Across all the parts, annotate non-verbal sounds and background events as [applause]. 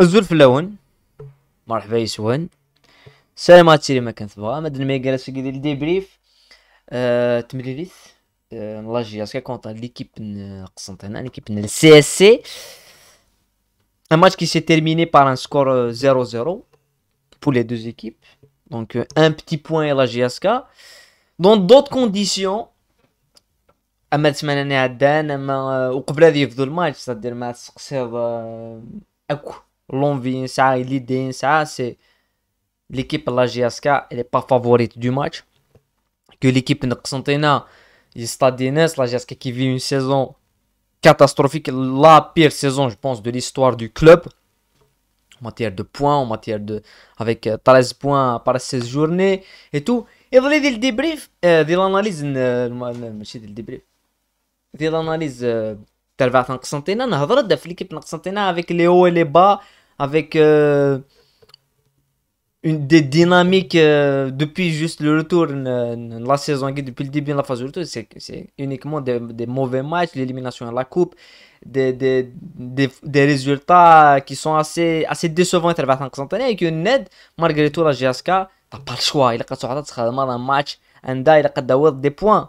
الزول في مرحبا سلامات سيري ما Je vais vous الديبريف Un match qui s'est terminé par un score 0-0 euh, pour les deux équipes. Donc euh, un petit point à la GSK. Dans d'autres conditions, اما الثمانية عدان اما وقبل de يفضل الماتش صدير اكو l'envie, ça, l'idée, ça, c'est l'équipe la GSK, elle n'est pas favorite du match. Que l'équipe Nqsantina, le Stade la GSK qui vit une saison catastrophique, la pire saison, je pense, de l'histoire du club. En matière de points, en matière de. avec 13 points par 16 journées et tout. Et dans le débrief, de l'analyse, débrief, de l'analyse. تبع قسنطينه انا هضرت في ليكيب قسنطينه les لي هو et با avec euh، une des dynamiques euh، depuis juste le retour, la saison, depuis le début de la phase de retour, c'est, uniquement des, mauvais matchs, l'élimination à la coupe, des, des, des, résultats qui sont assez, assez décevants et que Ned, malgré tout, la GSK, t'as pas le choix. Il a qu'à se faire un match, un il a qu'à des points.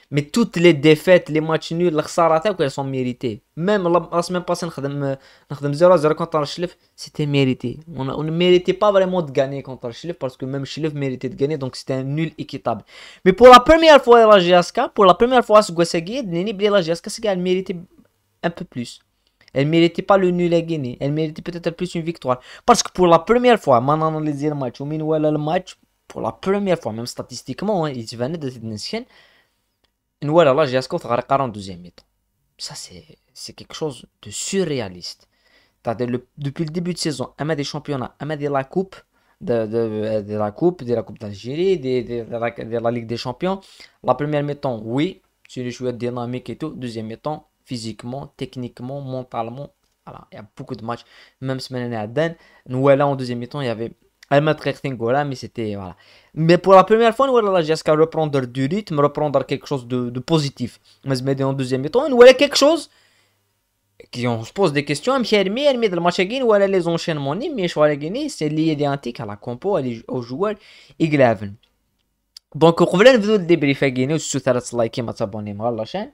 Mais toutes les défaites, les matchs nuls, les khsarat, elles sont méritées. Même la semaine passée, euh, on 0-0 contre Chlef, c'était mérité. On, ne méritait pas vraiment de gagner contre Chlef parce que même Chlef méritait de gagner, donc c'était un nul équitable. Mais pour la première fois, la GSK, pour la première fois, ce Gwesegui, la GSK, c'est qu'elle méritait un peu plus. Elle méritait pas le nul à gagner. Elle méritait peut-être plus une victoire. Parce que pour la première fois, maintenant on le match, on le match, pour la première fois, même statistiquement, hein, ils venaient de cette Nouala Lagiasco fera 42 mi-temps. Ça, c'est quelque chose de surréaliste. Le, depuis le début de saison, un des championnats, un de la Coupe, de, la Coupe, de la Coupe d'Algérie, de, de, la Ligue des Champions. La première mi-temps, oui, c'est le joueur dynamique et tout. Deuxième mi-temps, physiquement, techniquement, mentalement. Voilà, il y a beaucoup de matchs. Même semaine dernière, voilà en deuxième mi-temps, il y avait elle m'a singulière, mais c'était. Voilà. Mais pour la première fois, nous j'ai jusqu'à reprendre du rythme, reprendre quelque chose de, de positif. Mais je en deuxième temps, nous quelque chose qui on se pose des questions. Mais Hermi, Hermi de Machagin, ou les enchaînements, mais gagner, c'est lié identique à la compo, aux joueurs, et Glaven. Donc, on va vous débriefer à Guinée, si vous avez vous à la chaîne.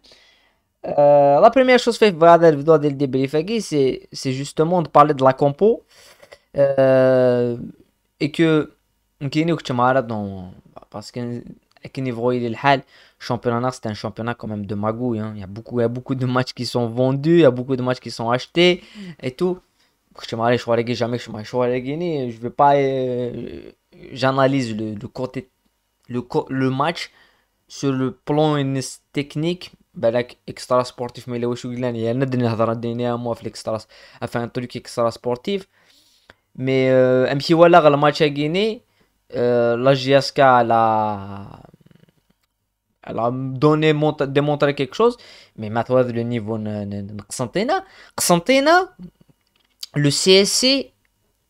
Euh, la première chose fait je la vidéo de débrief c'est justement de parler de la compo. Euh, et que je parce le championnat c'est un championnat quand même de magouille hein. il y a beaucoup a beaucoup de matchs qui sont vendus il y a beaucoup de matchs qui sont achetés et tout je ne vais pas euh, j'analyse le, match sur le plan technique بالك اكسترا سبورتيف un y extra يعني mais voilà voilà le match à Guinée, eh, la GSK, elle a, donné, démontré quelque chose. Mais maintenant, le niveau de Xantena le CSC,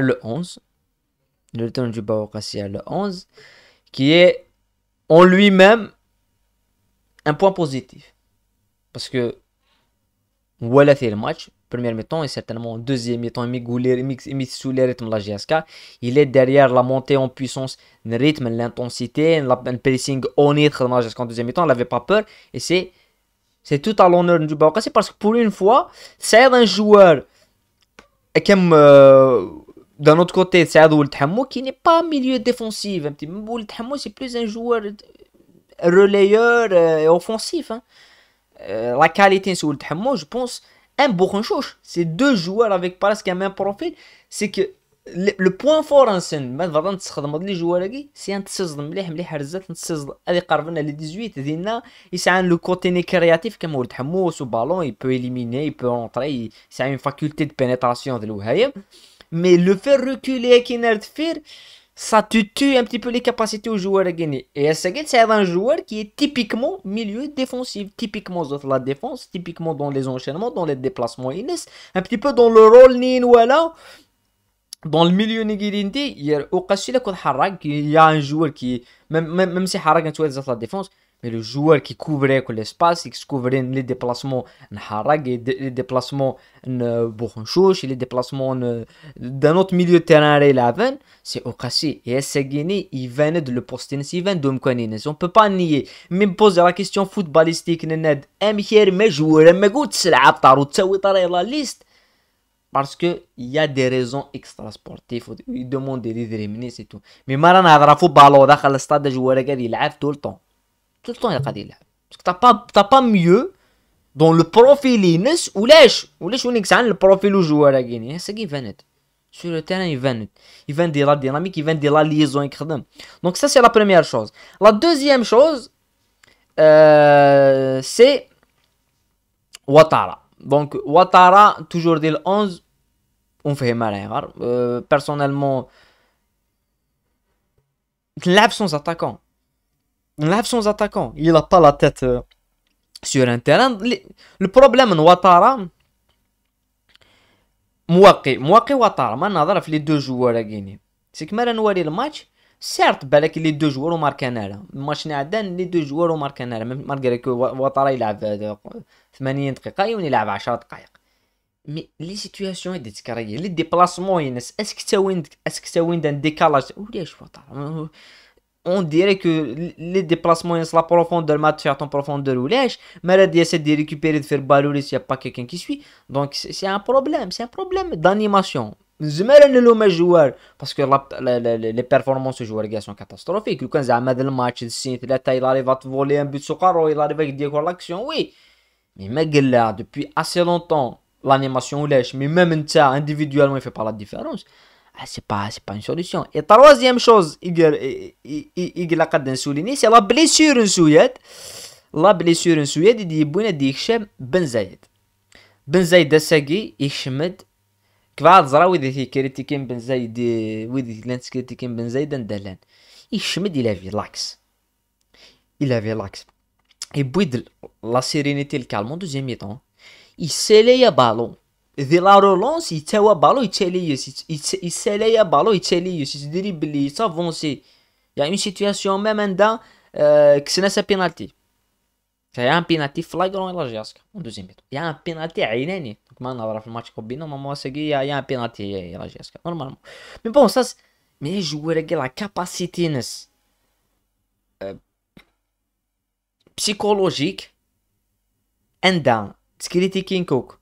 le 11, le temps du à le 11, qui est en lui-même un point positif. Parce que voilà fait le match, première mi-temps et certainement deuxième mi-temps, sous les rythmes de la GSK. Il est derrière la montée en puissance, le rythme, l'intensité, le pacing on est la GSK en deuxième mi-temps, il n'avait pas peur et c'est. C'est tout à l'honneur du Bawakassi parce que pour une fois, c'est un joueur comme euh, d'un autre côté, c'est Ould Hamou qui n'est pas milieu défensif. Ould Hamou, c'est plus un joueur relayeur euh, et offensif. Hein. Euh, la qualité de Ould Hamou, je pense, un bon en c'est deux joueurs avec presque un même profil, c'est que le, point fort en scène, les joueurs, c'est un تصدم مليح مليح رزات نتصدم هذه 18 ل 18 le côté لو كوتي كرياتيف كما ولد حموس ballon il peut éliminer il peut rentrer c'est une faculté de pénétration de l'Ouhayem mais le faire reculer avec une ça te tue un petit peu les capacités au joueur à gagner. Et moment-là, c'est un joueur qui est typiquement milieu défensif, typiquement dans la défense, typiquement dans les enchaînements, dans les déplacements un petit peu dans le rôle là. Dans le milieu Nigirindi, il y a un joueur qui, même, même, même si Harag est dans la défense, mais le joueur qui couvrait l'espace, qui couvrait les déplacements Harag, les déplacements euh, Bourchouch, les déplacements euh, d'un autre milieu de terrain à c'est Okasi Et Essegini, il venait de le poster, il venait de connaître. On ne peut pas nier. me pose la question footballistique, Nenad, joueurs, mais joueur, mais goût, c'est la la liste. Parce qu'il y a des raisons extrasportives. Il demande des rémunérer, c'est tout. Mais y a il footballeur dans le stade de joueurs, il a tout le temps tout le temps il de parce que t'as pas pas mieux dans le profil Ou ولاش le profil profil البروفيل joueur كيني il sur le terrain il vend il de la dynamique il vend de la liaison donc ça c'est la première chose la deuxième chose euh, c'est Ouattara donc Ouattara toujours dès le 11 on fait mal à euh, personnellement l'absence attaquant il n'a pas son attaquant il n'a pas la tête euh, sur le terrain le problème noah tara moque moque noah tara maintenant ils les deux joueurs gagner c'est que maintenant ils ont les match certes parce ben, que les deux joueurs ont marqué un match niadne les deux joueurs ont marqué un même malgré que il a joué 80 minutes de caillou ni l'avait pas mais les situations de ce qu'a les déplacements est-ce que ça wind est-ce que ça windent décollage ou des on dirait que les déplacements, la profondeur, match à ton profondeur ou lèche, mais là, essaie de récupérer, de faire ballon s'il n'y a pas quelqu'un qui suit. Donc, c'est un problème, c'est un problème d'animation. Je Parce que joueurs Parce que les performances du joueur sont catastrophiques. Quand il a le match, il arrive à te voler un but sur carreau, il arrive à dire l'action, oui. Mais là, depuis assez longtemps, l'animation ou lèche, mais même ça, individuellement, il ne fait pas la différence. Ah, c'est pas, pas une solution. Et troisième chose, il a qu'à souligner, c'est la blessure en Suède. La blessure en Suède, il dit Bouina Dikshem Ben Zayed. Ben Zayed Asagi, Ikhmed. كبعض زرا ويدي في كريتيكين بن زايد ويدي لانس كريتيكين بن زايد ندلان يشمد الى في لاكس الى في لاكس يبويد لا سيرينيتي الكالمون دوزيام ميطون يسالي يا بالون ذي لا رولونس يتاوى بالو يتاليس يتسالايا بالو يتاليس يدري بلي يتافونسي يا اون سيتياسيون ميم اندا كسنا سا بينالتي يا ان بينالتي فلاغرون الى جاسكا اون دوزيام ميتو يا ان بينالتي عيناني دوك ما نهضر في الماتش كوبينو ماما ساكي يا ان بينالتي الى جاسكا نورمالمون مي بون ساس مي جوار كي لا كاباسيتي نس بسيكولوجيك عندها تكريتيكين كوك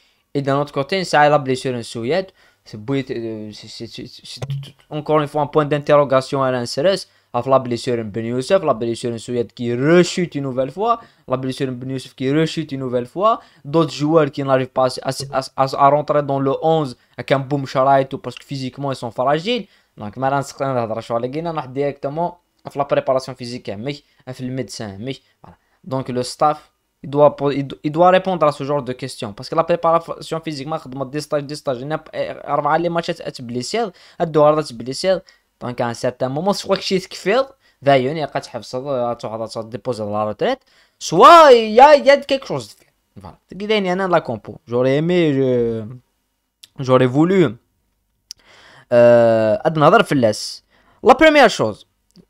Et d'un autre côté, ça a la blessure en Suède. C'est euh, encore une fois un point d'interrogation à l'insérence. Avec la blessure en Ben Youssef, la blessure en Suède qui rechute une nouvelle fois, la blessure en Ben Youssef qui rechute une nouvelle fois, d'autres joueurs qui n'arrivent pas à, rentrer dans le 11 avec un boom et tout parce que physiquement ils sont fragiles. Donc, maintenant, c'est directement à la préparation physique, mais le médecin, Donc, le staff il doit, il doit répondre à ce genre de questions. Parce que la préparation physique, des stages, des stages. Il y a les matchs blessé Il doit devoir blessé Donc à un certain moment, soit que c'est fait, d'ailleurs, il y a qu'à تحفظ déposer la retraite, soit il y a, il y a quelque chose de fait. Voilà. Il y a de la compo. J'aurais aimé, j'aurais voulu. Euh, نهضر La première chose,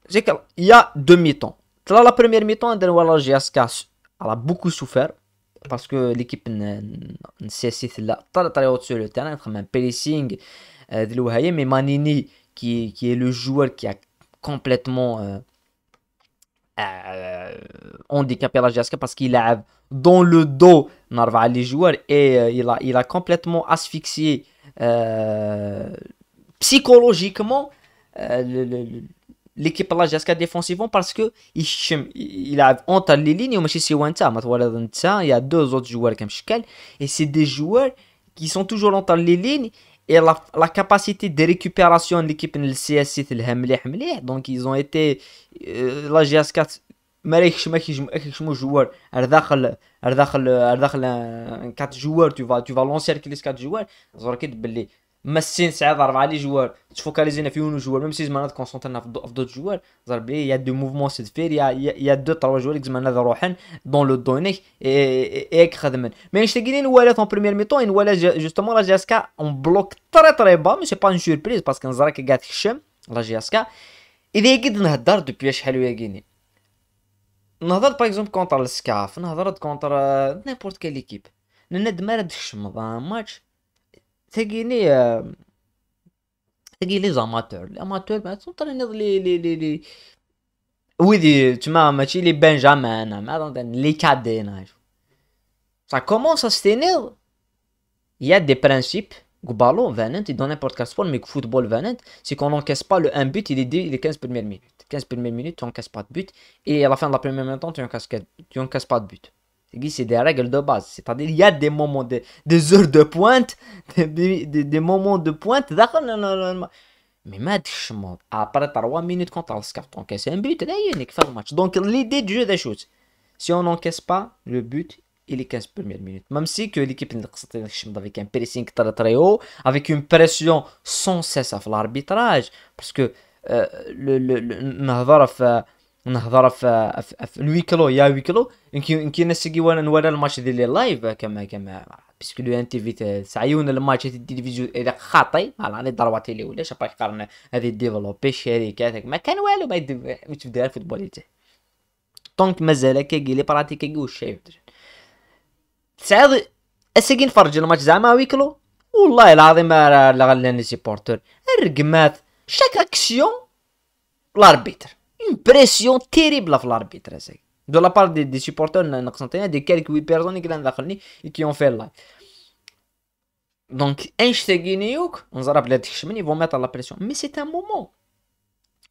c'est qu'il y a deux mi-temps. La première mi-temps, on a la GSK elle a beaucoup souffert parce que l'équipe ne cessait là sur le terrain comme un pressing euh, de l'Ouhaïe mais Manini qui, est le joueur qui a complètement euh, euh, handicapé la parce qu'il a dans le dos Narva les joueurs et il, a, complètement asphyxié psychologiquement le, l'équipe la GS4 défensivement parce que il a entre les lignes et il y a deux autres joueurs comme et c'est des joueurs qui sont toujours entre les lignes et la, capacité de récupération de l'équipe de CSC donc ils ont été la GS4 ما ما جوار داخل tu vas tu vas lancer les 4 joueurs ماسين ساعه ضرب على لي جوار تفوكاليزينا في ونو جوار ميم سي زعما كونسونترنا في دوت جوار ضرب لي يا دو موفمون سي تفير يا يا دو تروا جوار زعما هذا روحن دون لو دونيك ايك خدمن مي تلاقيني ولا اون بريمير ميطون ولا جوستومون لا جاسكا اون بلوك تري تري با مي سي با اون سوربريز باسكو نزرك قاعد تخشم لا جاسكا اذا قد نهدر دوبيا شحال ويا كيني نهضر باغ اكزومبل كونتر السكاف نهضر كونتر نيمبورت كال ايكيب نند ما راه تخشم ماتش C'est لي les amateurs. Les amateurs, sont les... لي لي لي لي ويدي تما ماشي لي بنجامان لي كادينا ça commence à se tenir. Il y a des principes. ballon, venet il dans n'importe quel sport, mais football, venet c'est qu'on n'encaisse pas le 1 but, il est 15 premières minutes. 15 premières minutes, tu n'encaisses pas de but. Et à la fin de la première mi-temps, tu n'encaisses pas de but. C'est des règles de base. C'est-à-dire, il y a des moments, de, des heures de pointe, [laughs] des, des, moments de pointe. non, Mais maintenant, après 3 minutes, quand on se carton, encaisse un but, là, il fait le match. Donc, l'idée du jeu des choses, si on n'encaisse pas le but, il est 15 premières minutes. Même si que l'équipe avec un pressing très très haut, avec une pression sans cesse à l'arbitrage, parce que euh, le, le, le, نهضر في في الويكلو يا ويكلو يمكن يمكن نسقي وانا نوالا الماتش ديال لايف كما كما بيسكو لو ان تي في تعيون الماتش ديال التلفزيون الى خاطي على لي ضربات اللي ولا شبا يقارن هذه ديفلوبي شركات ما كان والو ما تبدا الفوتبول تاعه دونك مازال كي لي براتيك كي وشايف شايف اسقي نفرج الماتش زعما ويكلو والله العظيم لا غلاني سيبورتور الرقمات شاك اكسيون لاربيتر une pression terrible à l'arbitre. De la part des, supporters de quelques 8 personnes qui ont fait Donc, live. Donc, on se rappelle ils vont mettre la pression. Mais c'est un moment.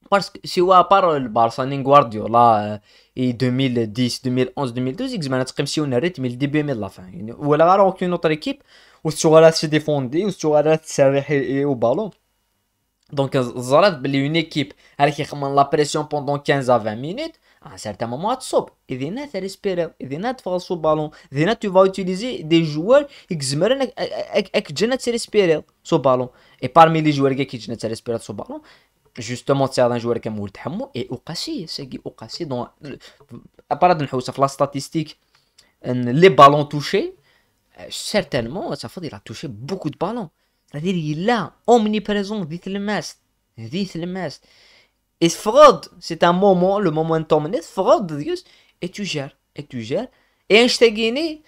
Parce que si on parlé euh, le Barça, Guardiola, euh, et 2010, 2011, 2012, c'est comme si on arrête, mais le début, mais la fin. Ou alors, aucune autre équipe, ou si on a se défendre, ou si on a se au ballon. Donc, euh, Zaraf, une équipe qui a la pression pendant 15 à 20 minutes, à un certain moment, tu soupes. Et tu respirer, respiré, tu sur le ballon, tu vas utiliser des joueurs qui sont en respirer le ballon. Et parmi les joueurs qui sont à respirer le ballon, justement, c'est un joueur comme Moult Hamou et Oukassi. Hein, c'est euh, part de la statistique, euh, les ballons touchés, certainement, ça fait il a touché beaucoup de ballons c'est-à-dire il a omniprésent vite le match vite le match et fraude c'est un moment le moment est tomber fraude et tu gères et tu gères et en Chine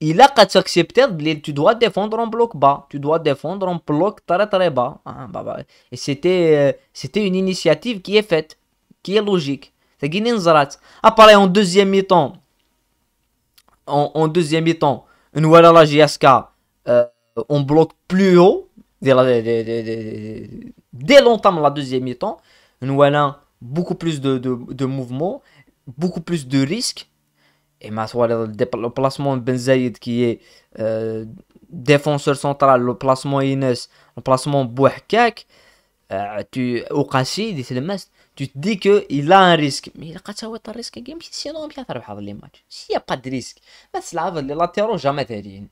il a qu'à accepter tu dois défendre un bloc bas tu dois défendre un bloc très très bas hein, bah, bah. et euh, c'était une initiative qui est faite qui est logique Chine zarat à en deuxième mi temps en deuxième mi temps nous voilà la jusqu'à euh, euh, on bloque plus haut. Dès longtemps la deuxième mi-temps, nous avons beaucoup plus de, mouvements, beaucoup plus de risques. Et maintenant, le placement de Ben Zayed qui est euh, défenseur central, le placement Inès, le placement Bouhkak, euh, tu au cas Tu te dis qu'il a un risque. Mais il a un risque, sinon il n'y a pas de risque. Mais c'est là, le latéraux, jamais rien.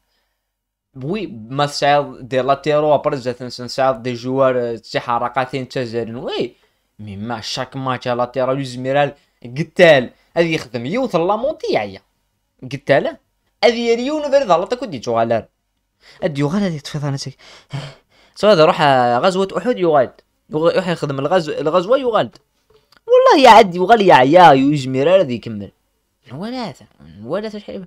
Oui, ma sœur des latéraux, après, c'est une sœur des joueurs, c'est حركات تجارين وي مي ما آه، شاك ماتش لاتيرال زميرال قتال هذه يخدم لا مونتي يعيا قتال هذه ريون ذا ضلطه كنت جوالار الديوغال هذه تفيض انا تك سواء روح آه، غزوة احد يغاد يروح يخدم الغزو الغزوة يغاد والله يا عدي وغالي يا عيا يجمر هذا يكمل ولا هذا ولا شحال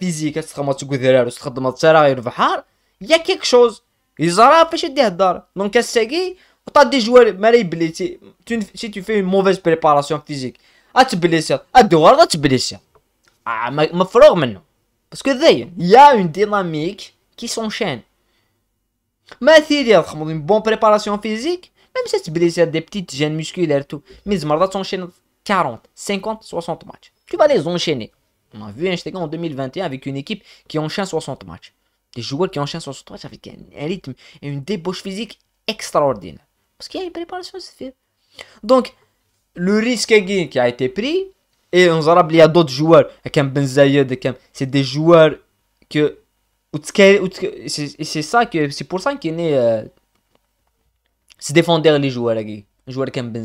Il y a quelque chose. Ils ont appris à dire, d'accord Donc, c'est gui. Tu as déjoué les malades Si tu fais une mauvaise préparation physique, tu te blesses. Tu te blesses. Parce que d'ailleurs, il y a une dynamique qui s'enchaîne. Mathilde a vraiment une bonne préparation physique. Même si tu te blesses des petites gènes musculaires et tout. Mais tu vas te lancer 40, 50, 60 matchs. Tu vas les enchaîner. On a vu un Einstein en 2021 avec une équipe qui enchaîne 60 matchs. Des joueurs qui enchaînent 60 matchs avec un, rythme et une débauche physique extraordinaire. Parce qu'il y a une préparation suffisante. Donc, le risque qui a été pris, et on Zarab, il y a d'autres joueurs, comme ben c'est des joueurs que. C'est ça que. C'est pour ça qu'il est né. Euh, c'est défendre les joueurs, les joueurs comme Ben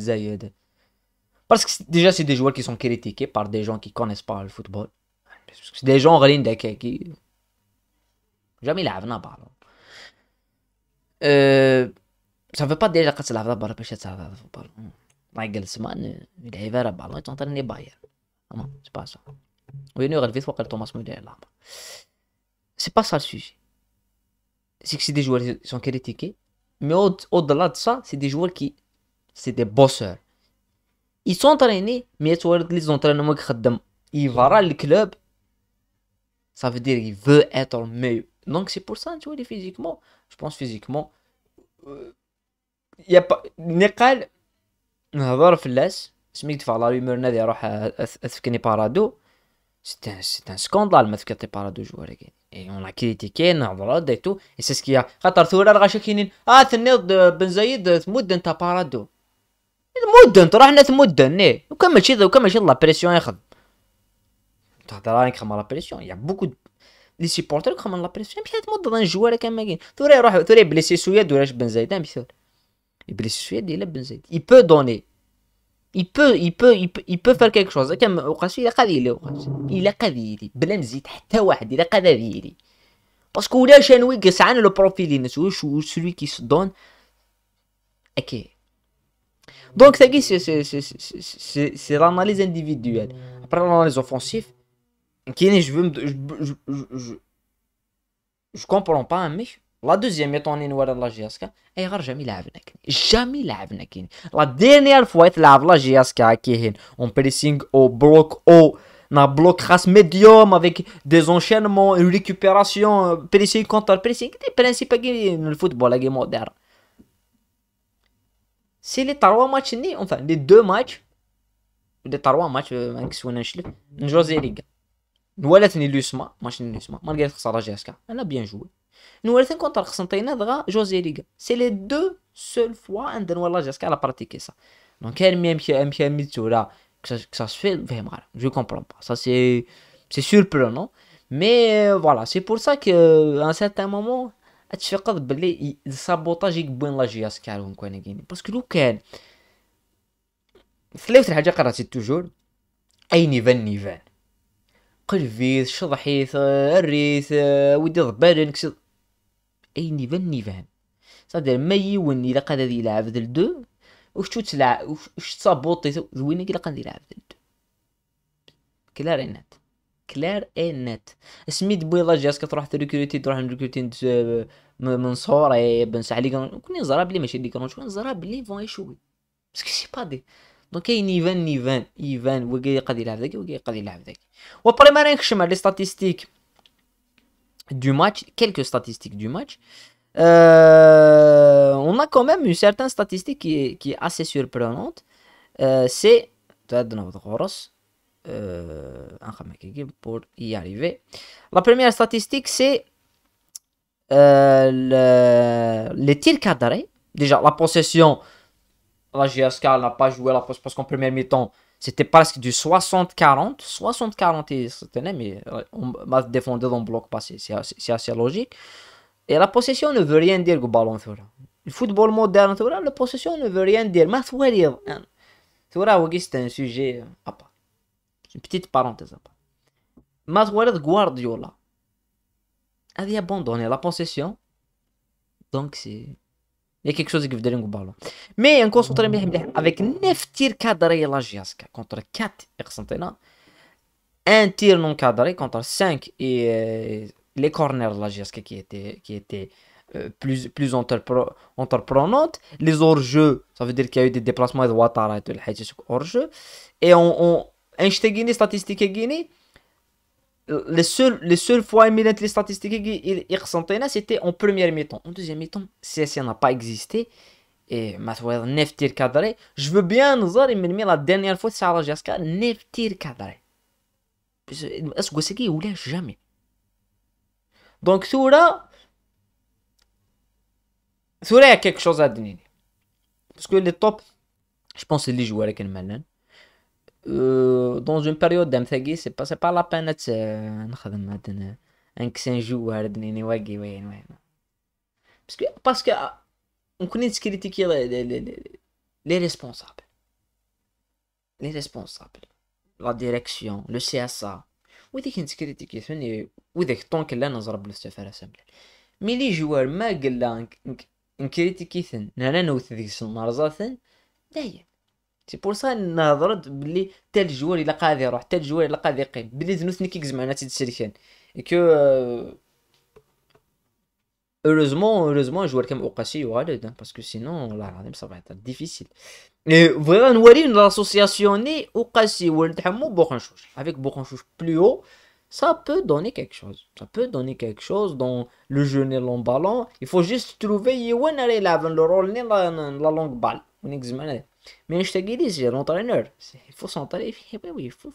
parce que déjà, c'est des joueurs qui sont critiqués par des gens qui ne connaissent pas le football. C'est des gens qui. Jamais ils ne pas. ça ne veut pas dire que c'est la vraie balle, c'est la vraie Michael Simon, il est vers le ballon, il est en train de bailler. Ah non, c'est pas ça. Oui, nous, que Thomas Müller là. C'est pas ça le sujet. C'est que c'est des joueurs qui sont critiqués, mais au-delà de ça, c'est des joueurs qui. C'est des bosseurs ils sont entraînés mais tu vois les entraînements qu'ils donnent il va à le club ça veut dire qu'il veut être meilleur donc c'est pour ça tu vois physiquement je pense physiquement il euh, y a pas ce mec de faire la rumeur n'a d'ailleurs à ce qu'il parado c'est un scandale mais ce qu'il parado joueur et on l'a critiqué n'a pas et tout et c'est ce qu'il y a quand tu as tout à qui à chaque ah c'est nul de benzaïd de mood d'un parado مدن طرحنا مدن ايه وكمل شي وكمل شي لا بريسيون ياخذ تهضر راني خمر لا بريسيون يا بوكو لي سيبورتر خمر لا بريسيون مشات مضى الجوار كان ما كاين ثوري يروح ثوري بليسي سويا ولا بن زايد مثال بليسي سويا ديال بن زايد اي بو دوني اي بو اي بو اي بو فار كيك شوز كما وقاش الا قاد يلي وقاش الا قاد بلا مزيد حتى واحد الا قاد يلي باسكو ولا شانوي كسعان لو بروفيل نتاعو شو سلوي كي سدون اوكي Donc, c'est l'analyse individuelle. Après l'analyse offensive, je veux je, comprends pas mais La deuxième étant une voilà la GSK, aura jamais لعبنا jamais لعبنا la dernière fois تلعب la GSK on pressing au bloc haut un bloc race médium avec des enchaînements, une récupération, euh, pressing contre pressing, C'est le principe du football moderne c'est les trois matchs ni enfin les deux matchs les trois matchs avec ce qu'on a joué une chose les gars nous voilà tenir l'usma match ni l'usma malgré que ça a jusqu'à on a bien joué nous voilà contre le Santana dra José Liga c'est les deux seules fois en dans voilà jusqu'à la pratiquer ça donc elle même qui aime qui aime tu là que ça se fait vraiment je comprends pas ça c'est c'est surprenant mais euh, voilà c'est pour ça que euh, à un certain moment اتفقد بلي السابوتاج يكبوين لا جياس كارهم كوانا كيني باسكو لو كان ثلاثة حاجة قراتي توجور اي نيفان نيفان قلفيث شضحيث الريث آه، ودي ضبالة نكسد اي نيفان نيفان صادير ما يون الى قاد هذه يلعب ذل دو وش تو تلعب وش تصابوطي ذوينك الى قاد يلعب ذل دو كلارينات اي نت سميت بويضه جاس كتروح تريكروتي تروح نريكروتي منصوري بن سعلي كوني نزرا بلي ماشي لي رونش كوني نزرا بلي فون يشوي باسكو سي با دي دونك كاين ايفان ايفان ايفان وكا يقدر يلعب ذاك وكا يقدر يلعب ذاك وابري ما نكشم على لي ستاتيستيك دو ماتش كيلكو statistiques دو ماتش Euh, on a quand même une certaine statistique qui est, qui est assez surprenante. Euh, c'est Euh, ah, pour y arriver. La première statistique, c'est euh, le, les tirs cadrés. Déjà, la possession, la GSK n'a pas joué la possession parce qu'en première mi-temps, c'était presque du 60-40. 60-40, il se tenait mais euh, on m'a défendu dans le bloc passé. C'est assez, logique. Et la possession ne veut rien dire au ballon. Le football moderne, la possession ne veut rien dire. Mais c'est un sujet à part une petite parenthèse à part. Guardiola avait abandonné la possession. Donc, c'est. Il y a quelque chose qui veut dire ballon. Mais on concentré avec 9 tirs cadrés la Jiaska contre 4 Centena, Un tir non cadré contre 5 et euh, les corners de la Jiaska qui étaient, qui était euh, plus, plus entreprenantes. Les hors-jeux, ça veut dire qu'il y a eu des déplacements de Ouattara et de hors-jeu. Et on, on Einstein statistiques les seules, les seules fois où les statistiques c'était en première mi-temps. En deuxième mi-temps, CSI n'a pas existé. Et je veux bien nous dire, la dernière fois, c'est à la Jaska, 9 tirs cadrés. Est-ce que c'est qui ou jamais Donc, tout là, il y a quelque chose à donner. Parce que les top, je pense c'est les joueurs qui le Malin. دون اون بيريود دام ثاقي سي با سي با لا بان نخدم هاد انكس نجو هاد نيني واقي وين وين باسكو باسكو نكون نتكريتيكي لي ريسبونسابل لي ريسبونسابل لا ديريكسيون لو سي اس ا وذيك نتكريتيكي ثاني وذاك طونك لا نضرب للسفر سامبل مي لي جوار ما قلا نكريتيكي ثن انا نوث ذيك النهار زاثن دايم سي بور سا نهضرت بلي حتى الجوار الا قادر يروح حتى الجوار الا قادر يقيم بلي زنوسني كيجمعنا تيد الشركان كو euh, heureusement heureusement joueur comme ou Walid parce que sinon là ça va être difficile et vraiment nous voyons Okasi ou Walid Hamou Bokhanchouch avec Bokhanchouch plus haut ça peut donner quelque chose ça peut donner quelque chose dans le jeu néerlandais ballon il faut juste trouver Yewen allez là le rôle la longue balle on examine mais je te guérisse, j'ai l'entraîneur. Il faut s'entraîner. Eh ben il, faut,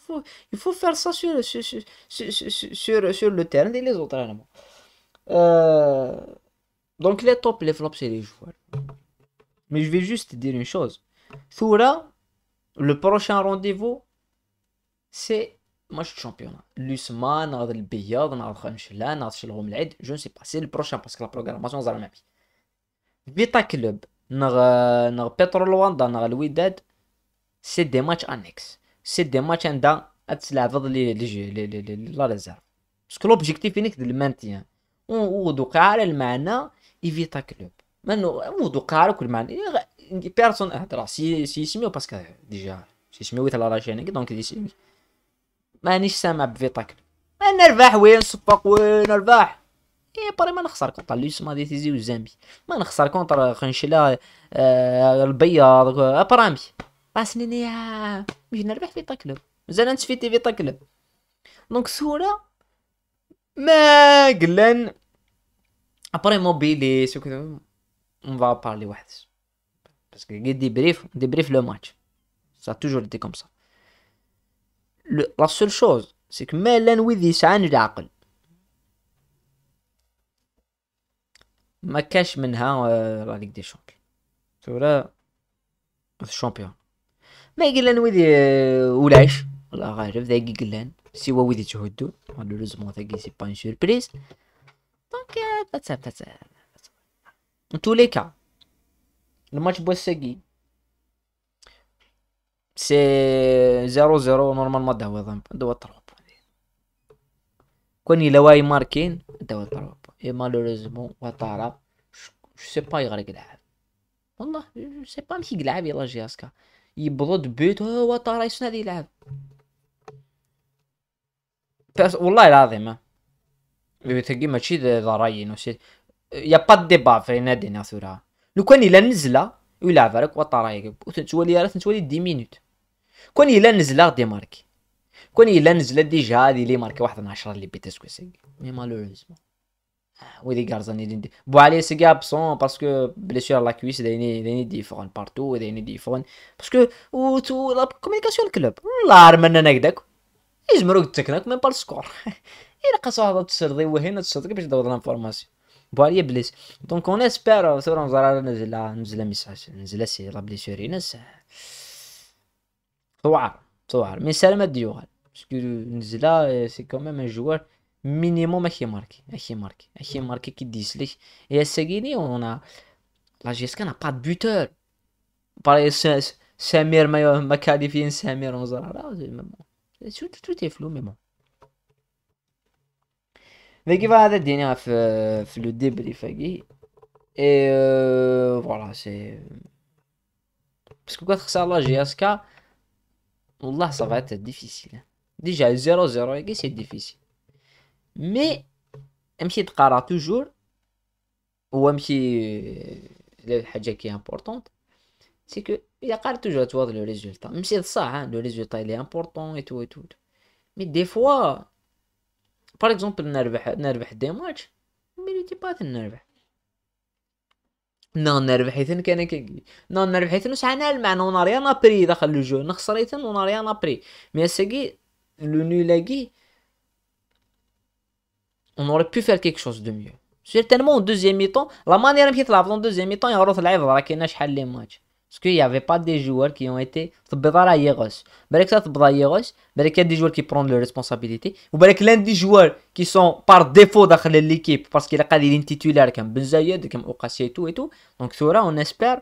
il faut faire ça sur, sur, sur, sur, sur le terrain des les entraînements. Euh, donc les top, les flops, c'est les joueurs. Mais je vais juste te dire une chose. le prochain rendez-vous, c'est Moi match de championnat. L'Usman, le Biyad, je ne sais pas. C'est le prochain parce que la programmation, c'est la même. Vita Club. نغ نغ بترول واندا نغ الوداد سي دي ماتش انيكس سي دي ماتش عندها تلعبض لي لي لي لا ريزيرف باسكو لوبجيكتيف انك د المانتيان و ودو على المعنى ايفيتا كلوب مانو ودو على كل معنى إيه، بيرسون اهدر سي سي سميو باسكو ديجا سي سميو لا انا دونك دي سي مانيش سامع بفيتا كلوب انا الرباح وين صفاق وين الرباح اي باري ما نخسر كونتر ليس ما دي تيزي وزامبي ما نخسر كونتر خنشلا آه، البياض ابرامي راسني يا مش نربح في طاكلب مازال نتفيتي في طاكلب دونك سهوله ما قلن ابري موبيلي سكو اون فا بارلي واحد باسكو كي دي بريف دي بريف لو ماتش سا توجور دي كوم سا لا سول شوز chose c'est que ويدي العقل ما كاش منها آه، لا ليغ دي شامبيون تورا الشامبيون ما لنا ويدي آه، ولاش الله غالب ذاك يقلن سوا ويدي تهدو مالوريزمون كي سي با سوربريز دونك ذاتس اب ذاتس ان تو لي كا الماتش بوساكي سي زيرو زيرو نورمالمون داو ضرب دوا تروب كوني لواي ماركين دوا تروب Et malheureusement, Ouattara, je sais pas, il va والله جو سي با ماشي يلعب يلا جي اسكا يبرد بيت وطارا يسنا دي يلعب بس والله العظيم كي ماشي ذا راي سي يا با ديبا في نادي ناسورا لو كان الا نزلا ويلعب راك وطارا وتولي تولي دي مينوت كون الا نزلا دي ماركي كون الا نزلا ديجا هذه لي ماركي واحد من عشرة اللي بيتسكو سي مي مالوريزمون Oui, les gars, Bon, allez, ces gars absents parce que blessure à la cuisse, il y a des phones partout, il y a Parce que, ou tout, la communication du club. L'arme n'a pas d'accord. Ils me regardent même pas le score. [laughs] Il a qu'à savoir de se dire, oui, notre sort, que j'ai d'avoir l'information. Bon, il allez, blessé. Donc, on espère, euh, c'est vrai, on va nous la message. Nous la blessure la blessure, il y a Mais c'est le mettre du Parce que nous la euh, c'est quand même un joueur minimum Achimarki. Achimarki. Achimarki qui disent. Et à Seguini, on a. La GSK n'a pas de buteur. Pareil, Samir m'a qualifié Samir en zara Tout, tout est flou, mais bon. Mais qui va être dernier le débrief. Et euh, voilà, c'est. Parce que quand ça, la GSK, là, ça va être difficile. Hein. Déjà, 0-0, c'est difficile. مي مشيت قرا توجور هو امشي حاجه كي امبورطونت سي كو الا قرا توجور تواض لو ريزولتا امشي صح لو ريزولتا لي امبورطون اي تو اي تو مي دي فوا باغ اكزومبل نربح نربح دي ماتش مي لي تيبات نربح نو نربح حيت كان كي نو نربح حيثن سعنا المعنى وناريا ابري داخل لو جو نخسر حيثن وناريا ابري مي ساكي لو نولاكي on aurait pu faire quelque chose de mieux. Certainement au deuxième mi-temps, la manière dont il en deuxième mi-temps, il y a qui les matchs. Parce qu'il n'y avait pas des joueurs qui ont été il y a des joueurs qui prennent leurs responsabilités. Ou l'un des joueurs qui sont par défaut dans l'équipe parce qu'il a des titulaires comme Benzayed, comme un et tout et tout. Donc, on espère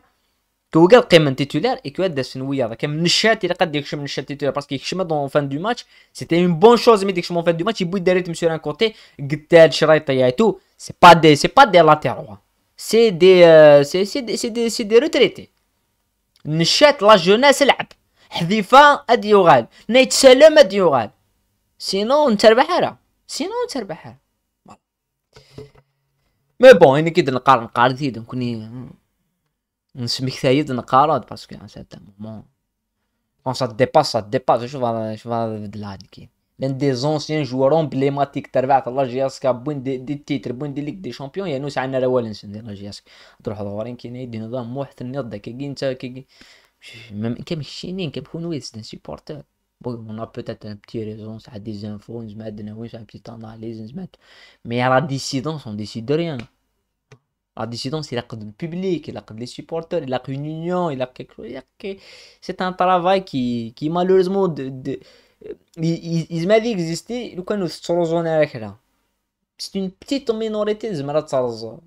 كو كوكا القيمه تيتولير اي كو داس نويا هذا من الشات الى قد يكشم من الشات تيتولير باسكو يكشم دون فان دو ماتش سيتي اون بون شوز مي ديكشم فان دو ماتش يبوي داريت مسيو ان كوتي قتال شرايط تاعتو سي با دي سي با دي لاتيرو سي دي سي سي سي دي سي دي روتريتي نشات لا جوناس لعب حذيفه اديوغال نايت سلام اديوغال سينو نتربح راه سينو نتربح راه مي بون اني كي نقارن قارن تيدن كوني إيه، On se mixait dans la carotte parce qu'à un certain moment, quand ça te dépasse, ça te dépasse. Je vais, je vais de là. a des anciens joueurs emblématiques, tu vois, la GSK a bon des titres, bon des ligues des champions, et nous, c'est un réel incendie de la GSK. Tu vois, on a un qui est dans un mot, tu n'as pas de qui est même comme chinois, comme chinois, c'est un supporter. Bon, on a peut-être une petite raison, ça a des infos, on se met dans une petite analyse, on met. Mais à la dissidence, on décide de rien. La dissidence, il a le public, il a les supporters, il a une union, il a quelque chose. C'est un travail qui, qui malheureusement, de, de, euh, il, il m'a dit exister, le coin nous C'est une petite minorité, Zmarat Sarzo.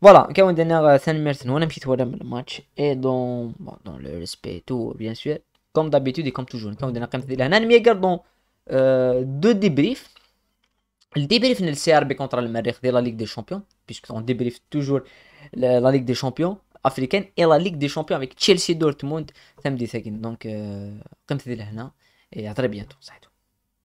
Voilà, quand on dernière scène, merci. On a petit le match et dans, bon, dans le respect et tout, bien sûr, comme d'habitude et comme toujours. Quand on est comme je disais, on a mis deux débriefs le débrief de CRB contre le de la Ligue des Champions, puisqu'on débrief toujours la, Ligue des Champions africaine et la Ligue des Champions avec Chelsea Dortmund samedi Donc, euh, comme c'est là, et à très bientôt.